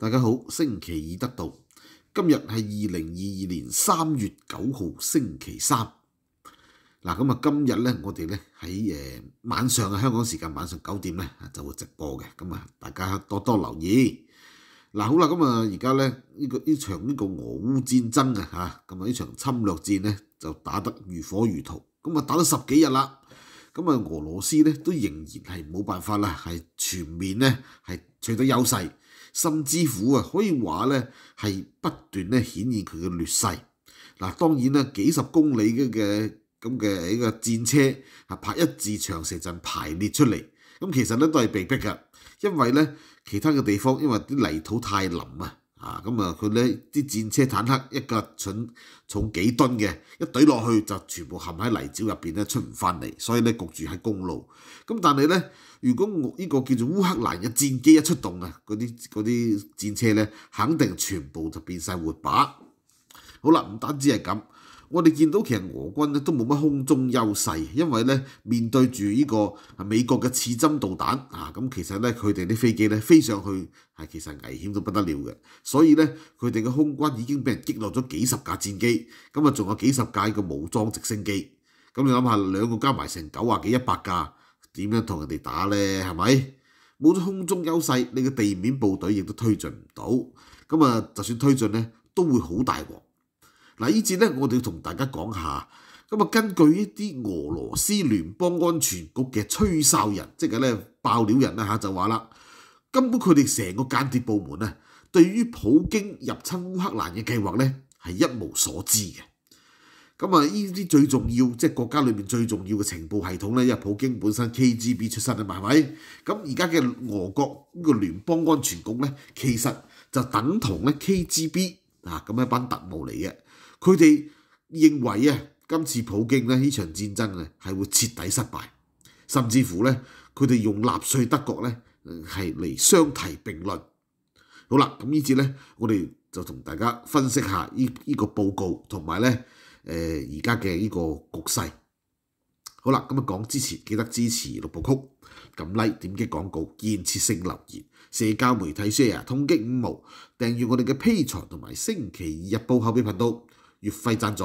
大家好，星期二得到，今日系二零二二年三月九号星期三。嗱，咁啊，今日咧，我哋咧喺诶晚上啊，香港时间晚上九点咧就会直播嘅。咁啊，大家多多留意。嗱，好啦，咁啊，而家咧呢个呢场呢个俄乌战争啊吓，咁啊呢场侵略战咧就打得如火如荼，咁啊打咗十几日啦。咁啊，俄羅斯咧都仍然係冇辦法啦，係全面咧係取得優勢，甚至乎啊可以話咧係不斷咧顯現佢嘅劣勢。嗱，當然啦，幾十公里嘅咁嘅一個戰車啊，拍一至長蛇陣排列出嚟，咁其實咧都係被逼㗎，因為咧其他嘅地方因為啲泥土太腍啊。啊，咁啊，佢咧啲戰車坦克一架重重幾噸嘅一隊落去就全部陷喺泥沼入邊咧，出唔翻嚟，所以咧焗住喺公路。咁但係咧，如果我呢個叫做烏克蘭嘅戰機一出動啊，嗰啲嗰啲戰車咧，肯定全部就變曬活靶。好啦，唔單止係咁。我哋見到其實俄軍咧都冇乜空中優勢，因為咧面對住呢個美國嘅刺針導彈啊，咁其實咧佢哋啲飛機咧飛上去係其實危險到不得了嘅，所以咧佢哋嘅空軍已經俾人擊落咗幾十架戰機，咁啊仲有幾十架嘅武裝直升機，咁你諗下兩個加埋成九啊幾一百架，點樣同人哋打咧？係咪冇咗空中優勢，你嘅地面部隊亦都推進唔到，咁啊就算推進咧都會好大鑊。嗱，呢節咧，我哋要同大家講下，咁啊，根據一啲俄羅斯聯邦安全局嘅吹哨人，即係咧爆料人啦嚇，就話啦，根本佢哋成個間諜部門咧，對於普京入侵烏克蘭嘅計劃咧，係一無所知嘅。咁啊，呢啲最重要，即係國家裏面最重要嘅情報系統咧，因為普京本身 KGB 出身啊嘛，係咪？咁而家嘅俄國個聯邦安全局咧，其實就等同咧 KGB 啊，咁一班特務嚟嘅。佢哋認為啊，今次普京咧呢場戰爭啊，係會徹底失敗，甚至乎咧佢哋用納粹德國咧係嚟相提並論。好啦，咁呢節咧，我哋就同大家分析下依依個報告同埋咧誒而家嘅呢個局勢。好啦，咁啊，講之前記得支持六部曲，撳 Like 點擊廣告建設性留言，社交媒體 share 通擊五毛，訂閱我哋嘅披財同埋星期二日報後備頻道。越費盡咗，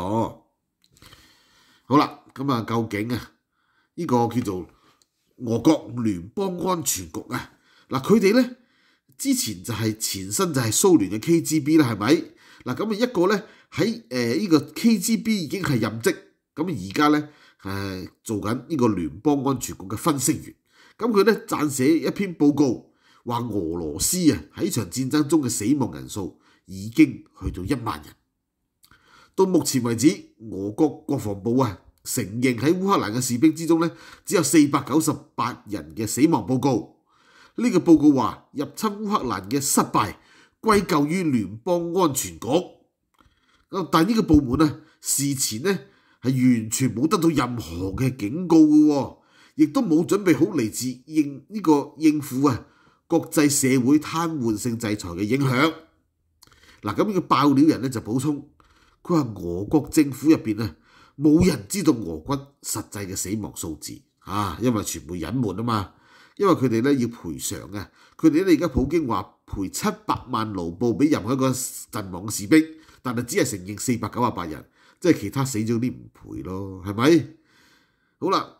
好啦，咁啊，究竟啊，呢個叫做俄國聯邦安全局啊，嗱佢哋咧之前就係前身就係蘇聯嘅 KGB 啦，係咪？嗱咁啊一個咧喺誒呢個 KGB 已經係任職，咁而家咧誒做緊呢個聯邦安全局嘅分析員，咁佢咧撰寫一篇報告，話俄羅斯啊喺場戰爭中嘅死亡人數已經去到一萬人。到目前為止，俄國國防部啊承認喺烏克蘭嘅士兵之中咧，只有四百九十八人嘅死亡報告。呢個報告話入侵烏克蘭嘅失敗歸咎於聯邦安全局。咁但呢個部門啊事前咧係完全冇得到任何嘅警告嘅喎，亦都冇準備好嚟自應呢個應付啊國際社會攤換性制裁嘅影響。嗱咁呢個爆料人咧就補充。佢話俄國政府入邊啊，冇人知道俄軍實際嘅死亡數字啊，因為全部隱瞞啊嘛，因為佢哋咧要賠償嘅，佢哋咧而家普京話賠七百萬盧布俾任何一個陣亡嘅士兵，但係只係承認四百九啊八人，即係其他死咗啲唔賠咯，係咪？好啦，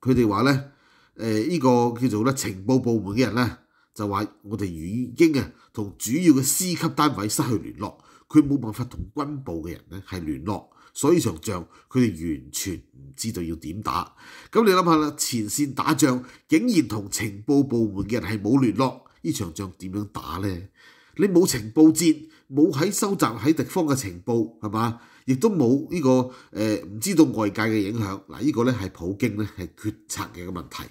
佢哋話咧，誒呢個叫做咧情報部門嘅人咧，就話我哋已經啊同主要嘅 C 級單位失去聯絡。佢冇辦法同軍部嘅人咧係聯絡，所以場仗佢哋完全唔知道要點打。咁你諗下啦，前線打仗竟然同情報部門嘅人係冇聯絡，呢場仗點樣打咧？你冇情報節，冇喺收集喺敵方嘅情報，係嘛？亦都冇呢個誒，唔知道外界嘅影響。嗱，呢個咧係普京咧係決策嘅問題。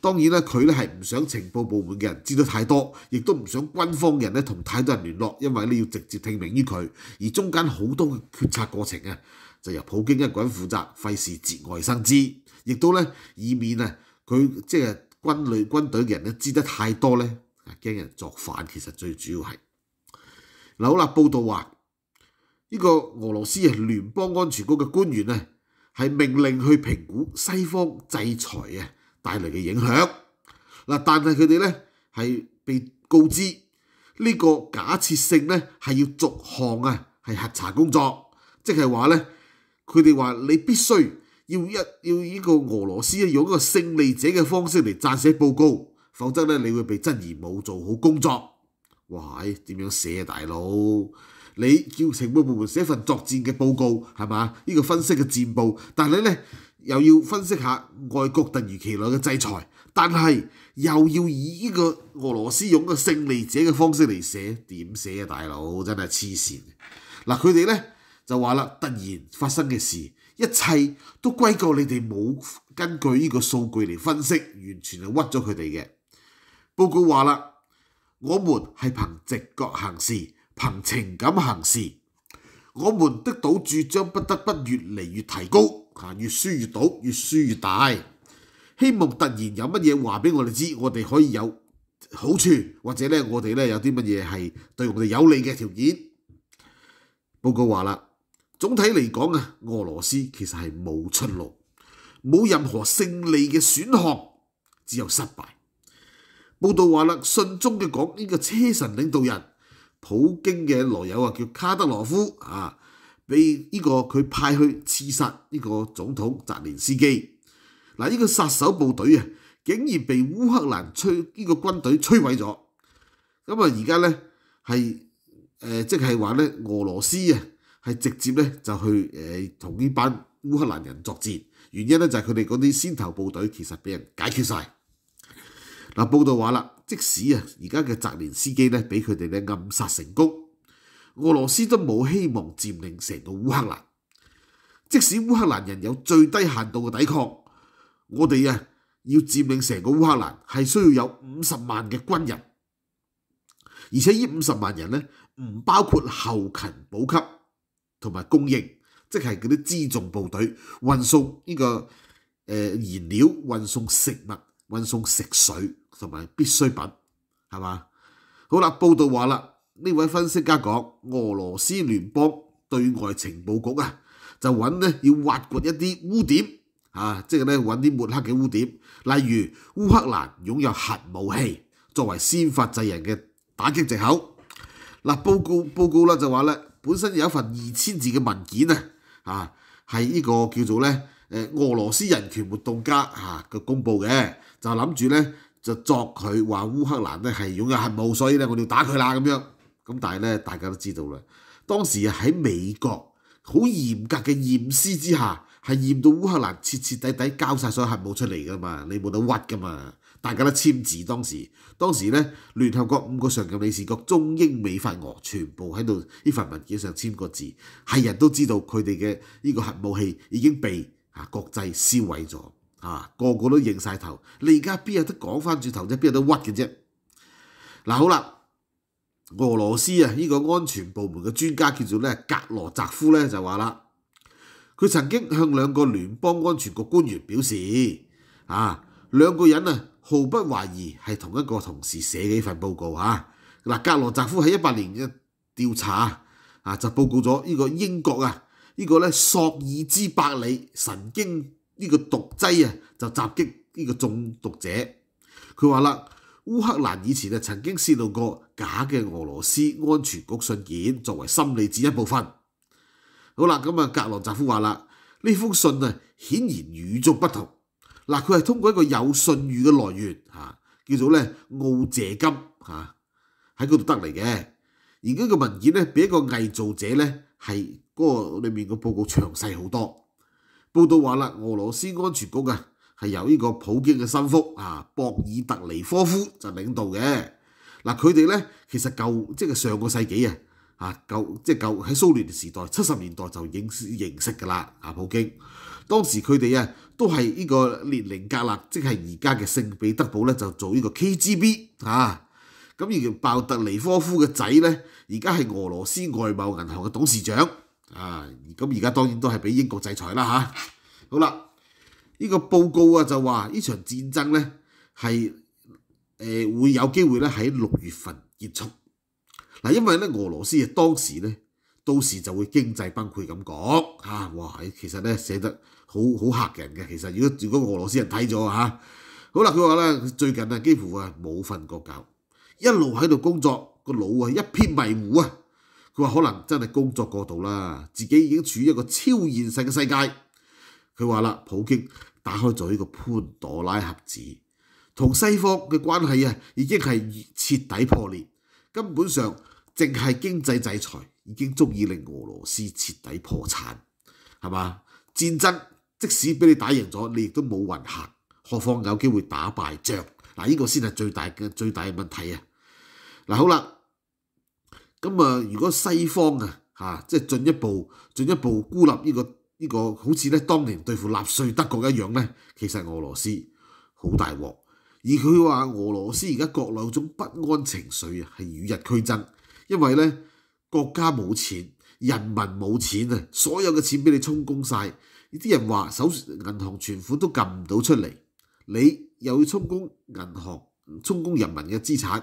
當然咧，佢咧係唔想情報部門嘅人知道太多，亦都唔想軍方嘅人咧同太多人聯絡，因為你要直接聽命於佢。而中間好多嘅決策過程啊，就由普京一人負責，費事節外生枝，亦都咧以免啊佢即係軍旅軍隊嘅人咧知得太多咧。驚人作反，其實最主要係嗱好啦。報道話呢個俄羅斯聯邦安全局嘅官員咧，係命令去評估西方制裁啊帶來嘅影響。嗱，但係佢哋咧係被告知呢個假設性咧係要逐項啊係核查工作，即係話咧佢哋話你必須要一要呢個俄羅斯用一個勝利者嘅方式嚟撰寫報告。否則咧，你會被質疑冇做好工作。哇係，點樣寫啊，大佬？你叫情報部門寫份作戰嘅報告係嘛？呢個分析嘅戰報，但你咧又要分析下外國突如其來嘅制裁，但係又要以呢個俄羅斯用嘅勝利者嘅方式嚟寫，點寫啊，大佬？真係黐線！嗱，佢哋咧就話啦，突然發生嘅事，一切都歸咎你哋冇根據呢個數據嚟分析，完全係屈咗佢哋嘅。報告話啦，我們係憑直覺行事，憑情感行事。我們的賭注將不得不越嚟越提高，嚇越輸越賭，越輸越大。希望突然有乜嘢話俾我哋知，我哋可以有好處，或者咧我哋咧有啲乜嘢係對我哋有利嘅條件。報告話啦，總體嚟講啊，俄羅斯其實係冇出路，冇任何勝利嘅選項，只有失敗。報道話啦，信中嘅講呢個車臣領導人普京嘅羅友啊，叫卡德羅夫啊，俾呢個佢派去刺殺呢個總統澤連斯基。嗱，呢個殺手部隊啊，竟然被烏克蘭摧呢個軍隊摧毀咗。咁啊，而家咧係誒，即係話咧，俄羅斯啊，係直接咧就去誒同呢班烏克蘭人作戰。原因咧就係佢哋嗰啲先頭部隊其實俾人解決曬。嗱，報道話啦，即使啊，而家嘅澤連斯基咧，俾佢哋咧暗殺成功，俄羅斯都冇希望佔領成個烏克蘭。即使烏克蘭人有最低限度嘅抵抗，我哋啊要佔領成個烏克蘭，係需要有五十萬嘅軍人，而且依五十萬人咧，唔包括後勤補給同埋供應，即係嗰啲支重部隊運送呢個誒燃料、運送食物。运送食水同埋必需品，系嘛？好啦，报道话啦，呢位分析家讲，俄罗斯联邦对外情报局啊，就揾咧要挖掘一啲污点啊，即系咧揾啲抹黑嘅污点，例如乌克兰拥有核武器，作为先发制人嘅打击藉口。嗱，报告报告啦，就话咧，本身有一份二千字嘅文件啊，啊，系呢个叫做咧。誒俄羅斯人權活動家嚇個公佈嘅，就諗住咧就作佢話烏克蘭咧係擁有核武，所以咧我哋要打佢啦咁樣。咁但係咧大家都知道啦，當時啊喺美國好嚴格嘅驗屍之下，係驗到烏克蘭徹徹底底交曬所有核武出嚟噶嘛，你冇得屈噶嘛，大家都簽字。當時當時咧聯合國五個常任理事國中英美法俄全部喺度呢份文件上簽個字，係人都知道佢哋嘅呢個核武器已經被。國際燒毀咗啊！個個都認曬頭，你而家邊有得講翻轉頭啫？邊有得屈嘅啫？嗱，好啦，俄羅斯啊，呢個安全部門嘅專家叫做咧格羅扎夫咧，就話啦，佢曾經向兩個聯邦安全局官員表示，啊兩個人啊毫不懷疑係同一個同事寫嘅份報告嚇。嗱，格羅扎夫喺一八年嘅調查啊，就報告咗呢個英國啊。呢個咧索爾茲伯里神經呢個毒劑啊，就襲擊呢個中毒者。佢話啦，烏克蘭以前啊曾經泄露過假嘅俄羅斯安全局信件作為心理戰一部分。好啦，咁啊格羅扎夫話啦，呢封信啊顯然與眾不同。嗱，佢係通過一個有信譽嘅來源嚇，叫做咧奧謝金嚇喺嗰度得嚟嘅。而呢個文件咧，俾一個偽造者咧。係嗰個裏面嘅報告詳細好多，報道話啦，俄羅斯安全局啊係由呢個普京嘅新腹啊博爾特尼科夫就領導嘅。嗱佢哋咧其實舊即係上個世紀啊啊舊即係舊喺蘇聯時代七十年代就認識認識㗎啦啊普京，當時佢哋啊都係呢個列寧格勒即係而家嘅聖彼得堡咧就做呢個 KGB 啊。咁而爆特尼科夫嘅仔咧，而家係俄羅斯外貿銀行嘅董事長啊！咁而家當然都係俾英國制裁啦吓。好啦，呢個報告啊就話呢場戰爭咧係诶會有機會咧喺六月份結束嗱，因為咧俄羅斯啊當時咧到時就會經濟崩潰咁講嚇哇！其實咧寫得好好嚇人嘅，其實如果如果俄羅斯人睇咗吓，好啦，佢話咧最近啊幾乎啊冇瞓過覺。一路喺度工作，個腦啊一片迷糊啊！佢話可能真係工作過度啦，自己已經處於一個超現實嘅世界。佢話啦，普京打開咗呢個潘朵拉盒子，同西方嘅關係啊已經係徹底破裂。根本上，淨係經濟制裁已經足以令俄羅斯徹底破產，係嘛？戰爭即使俾你打贏咗，你亦都冇運行，何況有機會打敗仗？嗱，呢個先係最大嘅最大嘅問題啊！嗱，好啦，咁啊，如果西方啊，嚇，即係進一步、進一步孤立呢個呢個，好似咧當年對付納粹德國一樣咧，其實俄羅斯好大鑊。而佢話俄羅斯而家國內嗰種不安情緒啊，係與日俱增，因為咧國家冇錢，人民冇錢啊，所有嘅錢俾你充公曬，啲人話手銀行存款都撳唔到出嚟，你。又要充公銀行、充公人民嘅資產，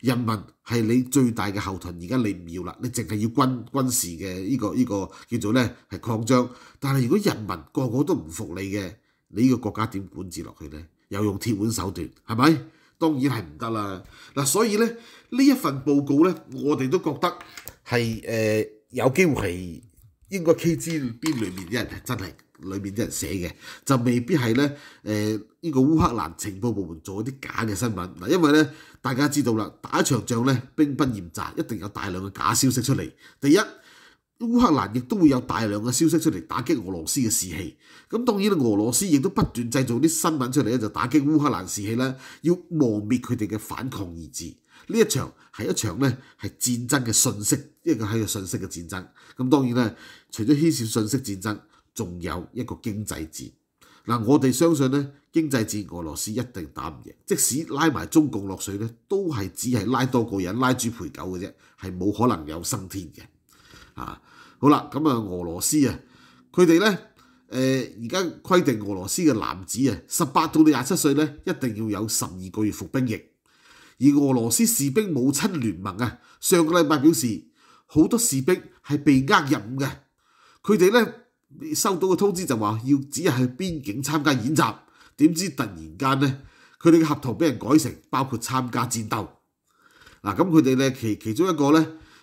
人民係你最大嘅後盾。而家你唔要啦，你淨係要軍軍事嘅呢個呢個叫做咧係擴張。但係如果人民個個都唔服你嘅，你呢個國家點管治落去咧？又用鐵腕手段，係咪？當然係唔得啦。嗱，所以咧呢一份報告咧，我哋都覺得係誒有機會係呢個 KTV 裏面啲人真係。裏面啲人寫嘅就未必係咧，誒呢個烏克蘭情報部門做一啲假嘅新聞嗱，因為咧大家知道啦，打一場仗咧兵不厭雜，一定有大量嘅假消息出嚟。第一，烏克蘭亦都會有大量嘅消息出嚟打擊俄羅斯嘅士氣。咁當然啦，俄羅斯亦都不斷製造啲新聞出嚟咧，就打擊烏克蘭士氣啦，要磨滅佢哋嘅反抗意志。呢一場係一場咧係戰爭嘅信息，一個係個信息嘅戰爭。咁當然咧，除咗牽涉信息戰爭。仲有一個經濟戰，嗱我哋相信咧經濟戰，俄羅斯一定打唔贏。即使拉埋中共落水咧，都係只係拉多個人拉豬陪狗嘅啫，係冇可能有升天嘅。啊，好啦，咁啊，俄羅斯啊，佢哋咧，誒而家規定俄羅斯嘅男子啊，十八到到廿七歲咧，一定要有十二個月服兵役。而俄羅斯士兵母親聯盟啊，上個禮拜表示好多士兵係被呃入伍嘅，佢哋咧。收到嘅通知就話要只係去邊境參加演習，點知突然間咧，佢哋嘅合同俾人改成包括參加戰鬥。嗱，咁佢哋咧其其中一個咧，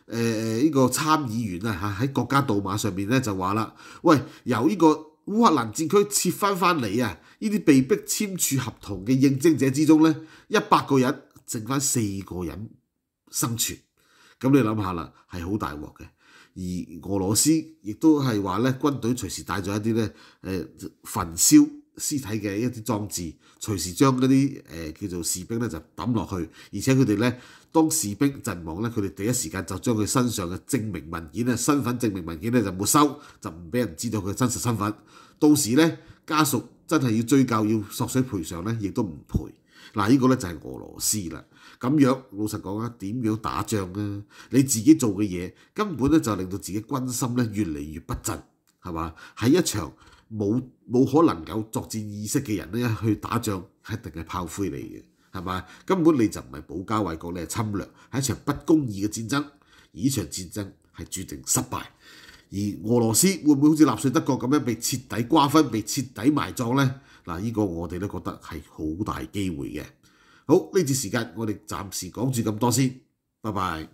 誒呢個參議員啊，喺國家杜馬上面咧就話啦：，喂，由呢個烏克蘭戰區撤翻翻嚟啊，呢啲被逼簽署合同嘅應徵者之中咧，一百個人剩翻四個人生存。咁你諗下啦，係好大鑊嘅。而俄羅斯亦都係話咧，軍隊隨時帶咗一啲咧，誒焚燒屍體嘅一啲裝置，隨時將嗰啲誒叫做士兵咧就抌落去，而且佢哋咧當士兵陣亡咧，佢哋第一時間就將佢身上嘅證明文件咧、身份證明文件咧就沒收，就唔俾人知道佢真實身份。到時咧，家屬真係要追究、要索取賠償咧，亦都唔賠。嗱，依個咧就係俄羅斯啦。咁樣，老實講啊，點樣打仗啊？你自己做嘅嘢根本咧就令到自己軍心咧越嚟越不振，係嘛？喺一場冇冇可能有作戰意識嘅人咧去打仗，一定係炮灰嚟嘅，係嘛？根本你就唔係保家衛國，你係侵略，喺一場不公義嘅戰爭，而呢場戰爭係注定失敗。而俄羅斯會唔會好似納粹德國咁樣被徹底瓜分、被徹底埋葬呢？嗱，依個我哋都覺得係好大機會嘅。好，呢次時間我哋暫時講住咁多先，拜拜。